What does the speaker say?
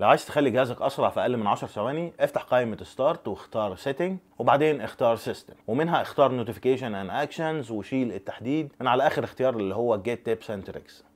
لو عايز تخلي جهازك اسرع في اقل من 10 ثواني افتح قائمه ستارت واختار سيتنج وبعدين اختار سيستم ومنها اختار نوتيفيكيشن اند اكشنز وشيل التحديد من على اخر اختيار اللي هو جيت تيبس اند تريكس